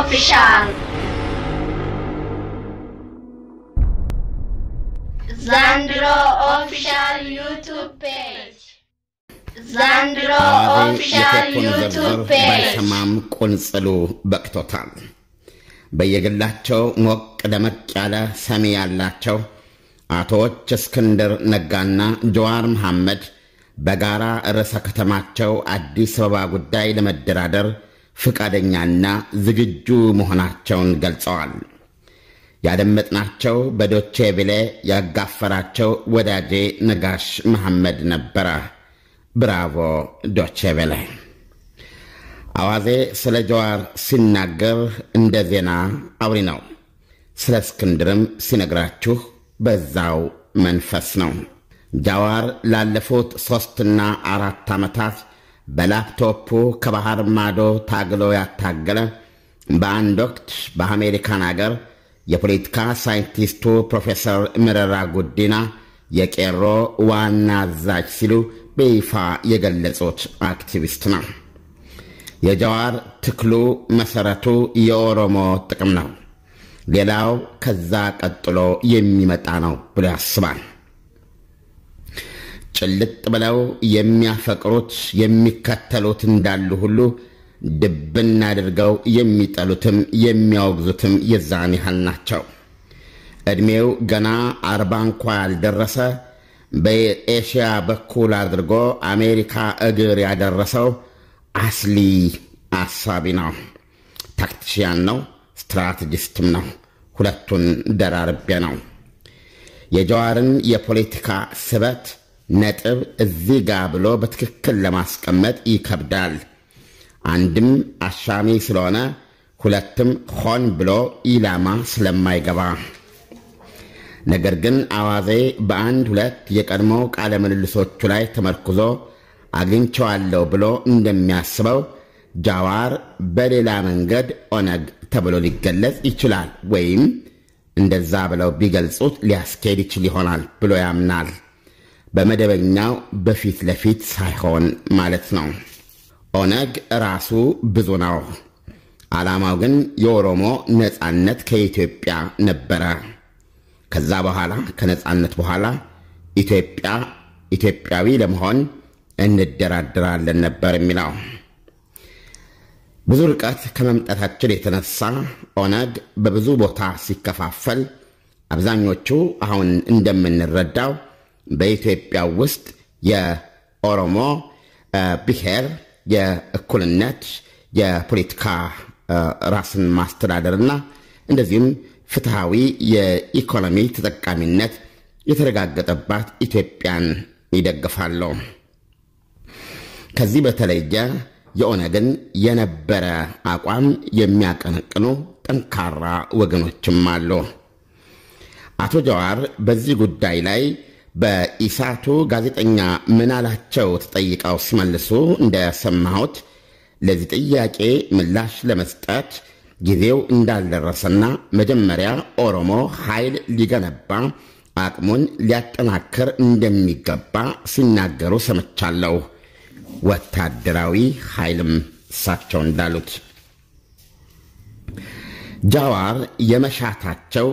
Official. Zandro official YouTube page. Zandro official YouTube ቁንጽሉ በቅቶታል። በየግላቸው ሞቅ ደመቅ ያለ ሰሚ ያላቸው አቶዎች እስክንድር ነጋና ጀዋር መሐመድ በጋራ ርዕሰ ከተማቸው አዲስ አበባ ጉዳይ ለመደራደር ፈቃደኛና ዝግጁ መሆናቸውን ገልጸዋል። ያደመጥናቸው በዶቼ ቬለ ያጋፈራቸው ወዳጄ ነጋሽ መሐመድ ነበረ። ብራቮ ዶቼ ቬለ። አዋዜ ስለ ጀዋር ሲናገር እንደ ዜና አውሪ ነው። ስለ እስክንድርም ሲነግራችሁ በዛው መንፈስ ነው። ጃዋር ላለፉት ሦስትና አራት ዓመታት በላፕቶፑ ከባህር ማዶ ታግሎ ያታገለ በአንድ ወቅት በአሜሪካን አገር የፖለቲካ ሳይንቲስቱ ፕሮፌሰር መረራ ጉዲና የቄሮ ዋና አዛዥ ሲሉ በይፋ የገለጹት አክቲቪስት ነው። የጀዋር ትክሉ መሰረቱ የኦሮሞ ጥቅም ነው፣ ሌላው ከዛ ቀጥሎ የሚመጣ ነው ብሎ ያስባል። ጭልጥ ብለው የሚያፈቅሩት የሚከተሉት እንዳሉ ሁሉ ድብን አድርገው የሚጠሉትም የሚያወግዙትም የዛን ያህል ናቸው። ዕድሜው ገና አርባ እንኳ ያልደረሰ በኤሽያ በኩል አድርጎ አሜሪካ እግር ያደረሰው አስሊ አሳቢ ነው። ታክቲሽያን ነው፣ ስትራቴጂስትም ነው። ሁለቱን ደራርቤ ነው የጀዋርን የፖለቲካ ስበት ነጥብ እዚህ ጋ ብሎ በትክክል ለማስቀመጥ ይከብዳል። አንድም አሻሚ ስለሆነ፣ ሁለትም ሆን ብሎ ኢላማ ስለማይገባ። ነገር ግን አዋዜ በአንድ ሁለት የቀድሞ ቃለ ምልልሶቹ ላይ ተመርኩዞ አግኝቸዋለሁ ብሎ እንደሚያስበው ጃዋር በሌላ መንገድ ኦነግ ተብሎ ሊገለጽ ይችላል ወይም እንደዛ ብለው ቢገልጹት ሊያስኬድ ይችል ይሆናል ብሎ ያምናል። በመደበኛው በፊት ለፊት ሳይሆን ማለት ነው። ኦነግ ራሱ ብዙ ነው። ዓላማው ግን የኦሮሞ ነፃነት ከኢትዮጵያ ነበረ። ከዛ በኋላ ከነፃነት በኋላ ኢትዮጵያ ኢትዮጵያዊ ለመሆን እንደራደራለን ነበር የሚለው ብዙ ርቀት ከመምጣታችን የተነሳ ኦነግ በብዙ ቦታ ሲከፋፈል አብዛኞቹ አሁን እንደምንረዳው በኢትዮጵያ ውስጥ የኦሮሞ ብሔር የእኩልነት የፖለቲካ ራስን ማስተዳደርና እንደዚሁም ፍትሐዊ የኢኮኖሚ ተጠቃሚነት የተረጋገጠባት ኢትዮጵያን ይደግፋለሁ። ከዚህ በተለየ የኦነግን የነበረ አቋም የሚያቀነቅኑ ጠንካራ ወገኖችም አሉ። አቶ ጀዋር በዚህ ጉዳይ ላይ በኢሳቱ ጋዜጠኛ ምናላቸው ተጠይቀው ሲመልሱ እንደሰማሁት ለዚህ ጥያቄ ምላሽ ለመስጠት ጊዜው እንዳልደረሰና መጀመሪያ ኦሮሞ ኃይል ሊገነባ አቅሙን ሊያጠናክር እንደሚገባ ሲናገሩ ሰምቻለሁ። ወታደራዊ ኃይልም እሳቸው እንዳሉት ጃዋር የመሻታቸው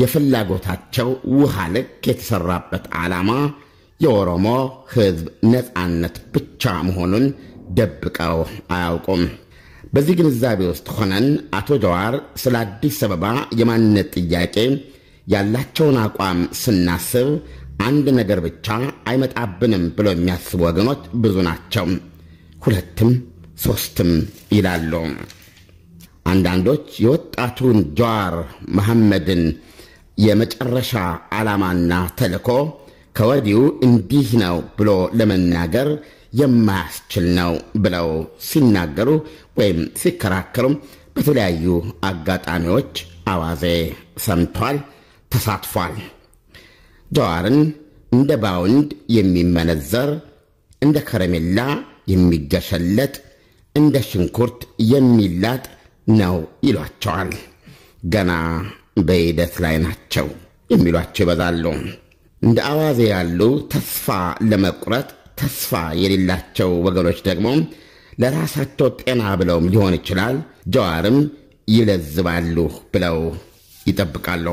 የፍላጎታቸው ውሃ ልክ የተሰራበት ዓላማ የኦሮሞ ሕዝብ ነፃነት ብቻ መሆኑን ደብቀው አያውቁም። በዚህ ግንዛቤ ውስጥ ሆነን አቶ ጀዋር ስለ አዲስ አበባ የማንነት ጥያቄ ያላቸውን አቋም ስናስብ አንድ ነገር ብቻ አይመጣብንም ብለው የሚያስቡ ወገኖች ብዙ ናቸው። ሁለትም ሶስትም ይላሉ። አንዳንዶች የወጣቱን ጀዋር መሐመድን የመጨረሻ ዓላማና ተልዕኮ ከወዲሁ እንዲህ ነው ብሎ ለመናገር የማያስችል ነው ብለው ሲናገሩ ወይም ሲከራከሩም በተለያዩ አጋጣሚዎች አዋዜ ሰምቷል፣ ተሳትፏል። ጀዋርን እንደ ባውንድ የሚመነዘር እንደ ከረሜላ የሚገሸለጥ እንደ ሽንኩርት የሚላጥ ነው ይሏቸዋል። ገና በሂደት ላይ ናቸው የሚሏቸው ይበዛሉ። እንደ አዋዜ ያሉ ተስፋ ለመቁረጥ ተስፋ የሌላቸው ወገኖች ደግሞ ለራሳቸው ጤና ብለውም ሊሆን ይችላል ጀዋርም ይለዝባሉ ብለው ይጠብቃሉ።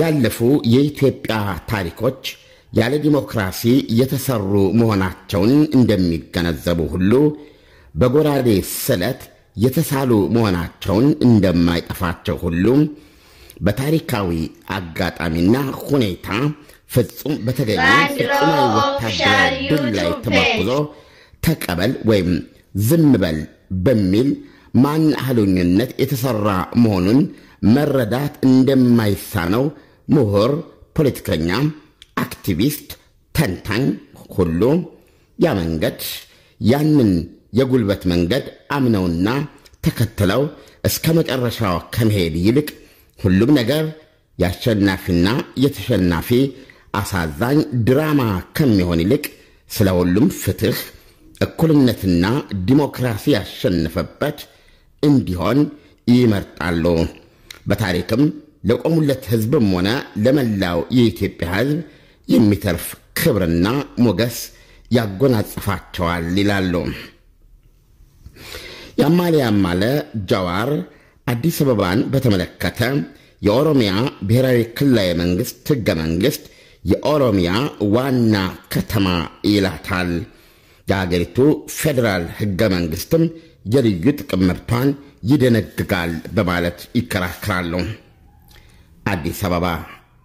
ያለፉ የኢትዮጵያ ታሪኮች ያለ ዲሞክራሲ የተሰሩ መሆናቸውን እንደሚገነዘቡ ሁሉ በጎራዴ ስለት የተሳሉ መሆናቸውን እንደማይጠፋቸው ሁሉም በታሪካዊ አጋጣሚና ሁኔታ ፍጹም በተገኘ ፍጹማዊ ወታደራዊ ድል ላይ ተመርኩዞ ተቀበል ወይም ዝም በል በሚል ማን አህሉኝነት የተሰራ መሆኑን መረዳት እንደማይሳነው ምሁር፣ ፖለቲከኛ፣ አክቲቪስት፣ ተንታኝ ሁሉ ያ መንገድ ያንን የጉልበት መንገድ አምነውና ተከትለው እስከ መጨረሻው ከመሄድ ይልቅ ሁሉም ነገር የአሸናፊና የተሸናፊ አሳዛኝ ድራማ ከሚሆን ይልቅ ስለ ሁሉም ፍትሕ፣ እኩልነትና ዲሞክራሲ ያሸነፈበት እንዲሆን ይመርጣሉ። በታሪክም ለቆሙለት ሕዝብም ሆነ ለመላው የኢትዮጵያ ሕዝብ የሚተርፍ ክብርና ሞገስ ያጎናጽፋቸዋል ይላሉ። የአማሌ ያማለ ጃዋር አዲስ አበባን በተመለከተ የኦሮሚያ ብሔራዊ ክልላዊ መንግሥት ሕገ መንግሥት የኦሮሚያ ዋና ከተማ ይላታል። የአገሪቱ ፌዴራል ሕገ መንግሥትም የልዩ ጥቅም መብቷን ይደነግጋል በማለት ይከራከራሉ። አዲስ አበባ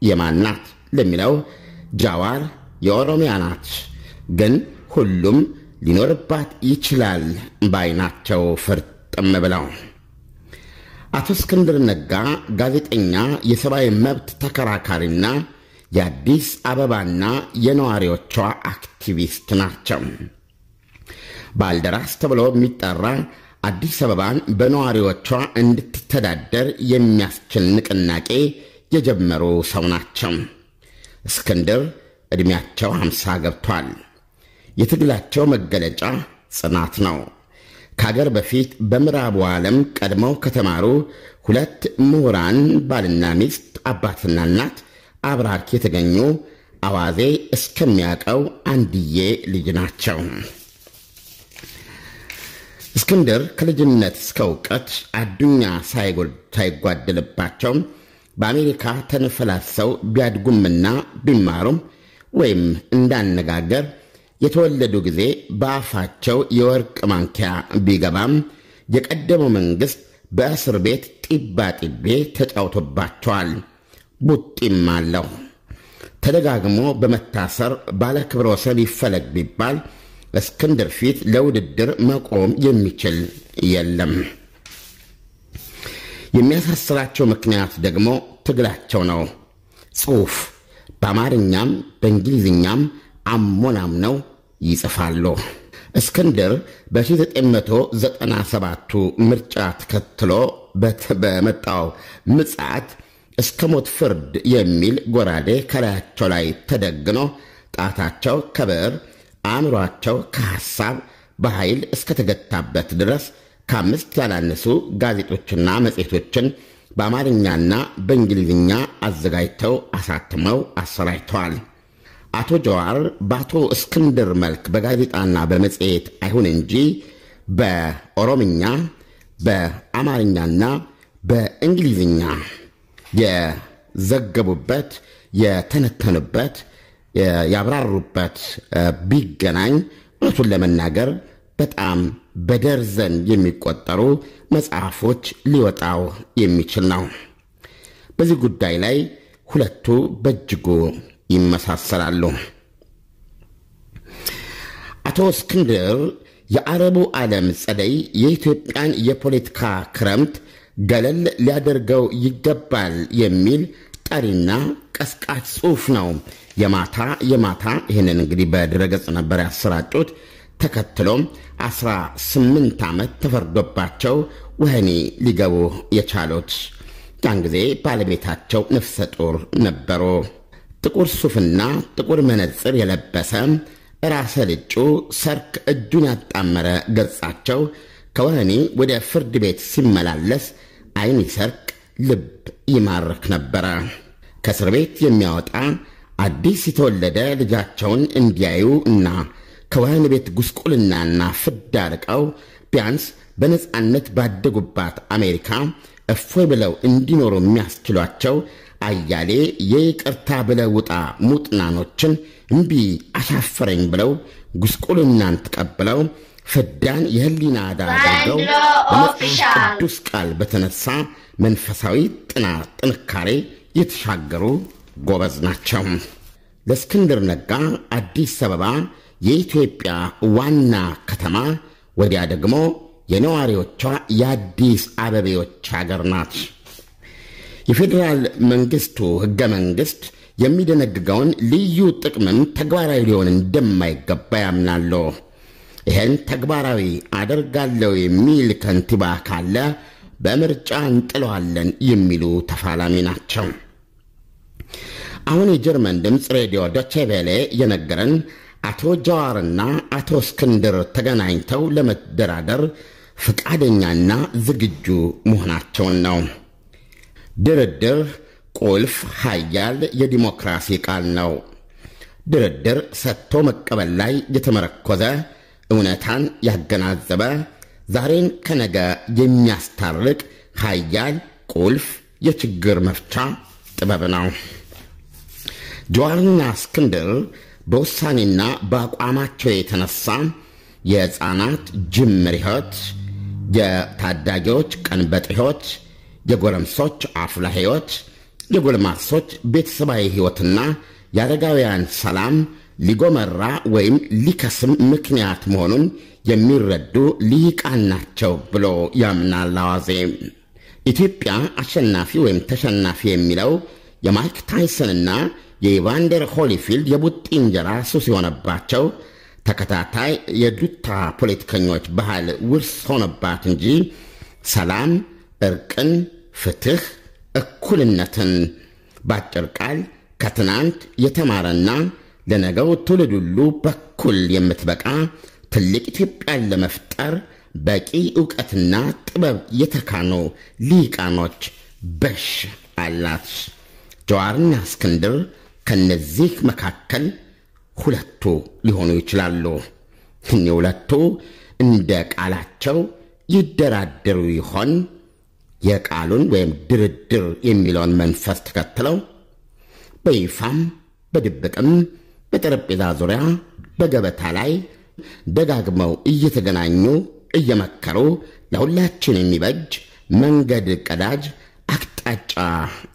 የማን ናት ለሚለው ጃዋር የኦሮሚያ ናት ግን ሁሉም ሊኖርባት ይችላል ባይ ናቸው ፍርጥም ብለው። አቶ እስክንድር ነጋ ጋዜጠኛ፣ የሰብአዊ መብት ተከራካሪና የአዲስ አበባና የነዋሪዎቿ አክቲቪስት ናቸው። ባልደራስ ተብሎ የሚጠራ አዲስ አበባን በነዋሪዎቿ እንድትተዳደር የሚያስችል ንቅናቄ የጀመሩ ሰው ናቸው። እስክንድር ዕድሜያቸው 50 ገብቷል። የትግላቸው መገለጫ ጽናት ነው። ከአገር በፊት በምዕራቡ ዓለም ቀድመው ከተማሩ ሁለት ምሁራን ባልና ሚስት አባትና እናት አብራክ የተገኙ አዋዜ እስከሚያውቀው አንድዬ ልጅ ናቸው። እስክንድር ከልጅነት እስከ እውቀት አዱኛ ሳይጓድልባቸው በአሜሪካ ተንፈላሰው ቢያድጉምና ቢማሩም ወይም እንዳነጋገር የተወለዱ ጊዜ በአፋቸው የወርቅ ማንኪያ ቢገባም የቀደመው መንግሥት በእስር ቤት ጢባ ጢቤ ተጫውቶባቸዋል። ቡጢም አለው። ተደጋግሞ በመታሰር ክብረ ወሰን ይፈለግ ቢባል እስክንድር ፊት ለውድድር መቆም የሚችል የለም። የሚያሳስራቸው ምክንያት ደግሞ ትግላቸው ነው። ጽሑፍ በአማርኛም በእንግሊዝኛም አሞናም ነው ይጽፋሉ። እስክንድር በ1997 ምርጫ ተከትሎ በመጣው ምጽት እስከ ሞት ፍርድ የሚል ጎራዴ ከላያቸው ላይ ተደግኖ ጣታቸው ከብዕር አእምሯቸው ከሐሳብ በኃይል እስከተገታበት ድረስ ከአምስት ያላነሱ ጋዜጦችና መጽሔቶችን በአማርኛና በእንግሊዝኛ አዘጋጅተው አሳትመው አሰራጭተዋል። አቶ ጀዋር በአቶ እስክንድር መልክ በጋዜጣና በመጽሔት አይሁን እንጂ በኦሮምኛ በአማርኛና በእንግሊዝኛ የዘገቡበት የተነተኑበት ያብራሩበት ቢገናኝ እውነቱን ለመናገር በጣም በደርዘን የሚቆጠሩ መጽሐፎች ሊወጣው የሚችል ነው። በዚህ ጉዳይ ላይ ሁለቱ በእጅጉ ይመሳሰላሉ። አቶ እስክንድር የአረቡ ዓለም ጸደይ የኢትዮጵያን የፖለቲካ ክረምት ገለል ሊያደርገው ይገባል የሚል ጠሪና ቀስቃሽ ጽሑፍ ነው። የማታ የማታ ይህንን እንግዲህ በድረገጽ ነበር ያሰራጩት። ተከትሎም 18 ዓመት ተፈርዶባቸው ወህኒ ሊገቡ የቻሉት ያን ጊዜ ባለቤታቸው ነፍሰ ጡር ነበሩ። ጥቁር ሱፍና ጥቁር መነጽር የለበሰ ራሰ ልጩ ሰርክ እጁን ያጣመረ ገጻቸው ከወህኒ ወደ ፍርድ ቤት ሲመላለስ ዓይን ይሰርቅ ልብ ይማርክ ነበረ። ከእስር ቤት የሚያወጣ አዲስ የተወለደ ልጃቸውን እንዲያዩ እና ከወህኒ ቤት ጉስቁልናና ፍዳ ርቀው ቢያንስ በነፃነት ባደጉባት አሜሪካ እፎይ ብለው እንዲኖሩ የሚያስችሏቸው አያሌ የይቅርታ ብለ ውጣ ሙጥናኖችን እምቢ አሻፈረኝ ብለው ጉስቁልናን ተቀብለው ፍዳን የህሊና ዕዳ አድርገው በመጽሐፍ ቅዱስ ቃል በተነሳ መንፈሳዊ ጥናት ጥንካሬ የተሻገሩ ጎበዝ ናቸው። ለእስክንድር ነጋ አዲስ አበባ የኢትዮጵያ ዋና ከተማ ወዲያ ደግሞ የነዋሪዎቿ የአዲስ አበቤዎች አገር ናት። የፌዴራል መንግስቱ ህገ መንግስት የሚደነግገውን ልዩ ጥቅምም ተግባራዊ ሊሆን እንደማይገባ ያምናሉ። ይህን ተግባራዊ አደርጋለሁ የሚል ከንቲባ ካለ በምርጫ እንጥለዋለን የሚሉ ተፋላሚ ናቸው። አሁን የጀርመን ድምፅ ሬዲዮ ዶቼ ቬሌ የነገረን አቶ ጀዋርና አቶ እስክንድር ተገናኝተው ለመደራደር ፈቃደኛና ዝግጁ መሆናቸውን ነው። ድርድር ቁልፍ ኃያል የዲሞክራሲ ቃል ነው። ድርድር ሰጥቶ መቀበል ላይ የተመረኮዘ እውነታን ያገናዘበ ዛሬን ከነገ የሚያስታርቅ ኃያል ቁልፍ የችግር መፍቻ ጥበብ ነው። ጀዋርና እስክንድር በውሳኔና በአቋማቸው የተነሳ የሕፃናት ጅምር ሕይወት፣ የታዳጊዎች ቀንበጥ ሕይወት የጎረምሶች አፍላ ሕይወት፣ የጎልማሶች ቤተሰባዊ ሕይወትና የአረጋውያን ሰላም ሊጎመራ ወይም ሊከስም ምክንያት መሆኑን የሚረዱ ሊቃን ናቸው ብሎ ያምናል አዋዜ። ኢትዮጵያ አሸናፊ ወይም ተሸናፊ የሚለው የማይክ ታይሰንና የኢቫንደር ሆሊፊልድ የቡጢ እንጀራ ሱስ የሆነባቸው ተከታታይ የዱታ ፖለቲከኞች ባህል ውርስ ሆነባት እንጂ ሰላም፣ እርቅን ፍትህ፣ እኩልነትን በአጭር ቃል ከትናንት የተማረና ለነገው ትውልድ ሁሉ በኩል የምትበቃ ትልቅ ኢትዮጵያን ለመፍጠር በቂ እውቀትና ጥበብ የተካኑ ሊቃኖች በሽ አላት። ጀዋርና እስክንድር ከነዚህ መካከል ሁለቱ ሊሆኑ ይችላሉ። እኒህ ሁለቱ እንደ ቃላቸው ይደራደሩ ይሆን? የቃሉን ወይም ድርድር የሚለውን መንፈስ ተከትለው በይፋም በድብቅም በጠረጴዛ ዙሪያ በገበታ ላይ ደጋግመው እየተገናኙ እየመከሩ ለሁላችን የሚበጅ መንገድ ቀዳጅ አቅጣጫ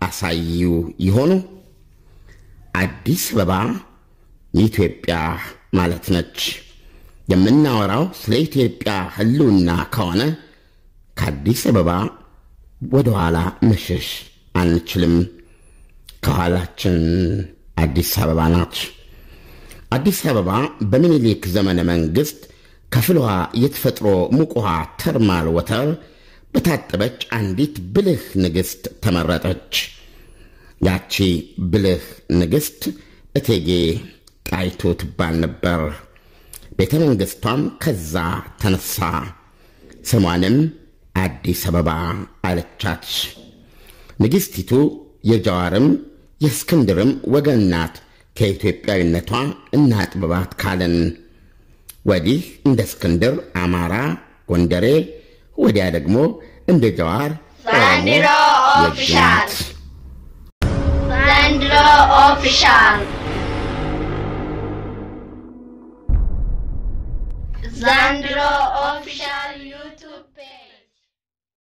አሳዩ ይሆኑ። አዲስ አበባ የኢትዮጵያ ማለት ነች። የምናወራው ስለ ኢትዮጵያ ሕልውና ከሆነ ከአዲስ አበባ ወደ ኋላ መሸሽ አንችልም። ከኋላችን አዲስ አበባ ናት። አዲስ አበባ በምኒልክ ዘመነ መንግሥት ከፍልዋ የተፈጥሮ ሙቅ ውሃ ተርማል ወተር በታጠበች አንዲት ብልህ ንግሥት ተመረጠች። ያቺ ብልህ ንግሥት እቴጌ ጣይቱ ትባል ነበር። ቤተ መንግሥቷም ከዛ ተነሳ ስሟንም አዲስ አበባ አለቻት። ንግሥቲቱ የጃዋርም የእስክንድርም ወገን ናት። ከኢትዮጵያዊነቷ እናጥበባት ካለን ወዲህ እንደ እስክንድር አማራ፣ ጎንደሬ ወዲያ ደግሞ እንደ ጃዋር ሳንድሮ ኦፊሻል ሳንድሮ ኦፊሻል ዛንድሮ ኦፊሻል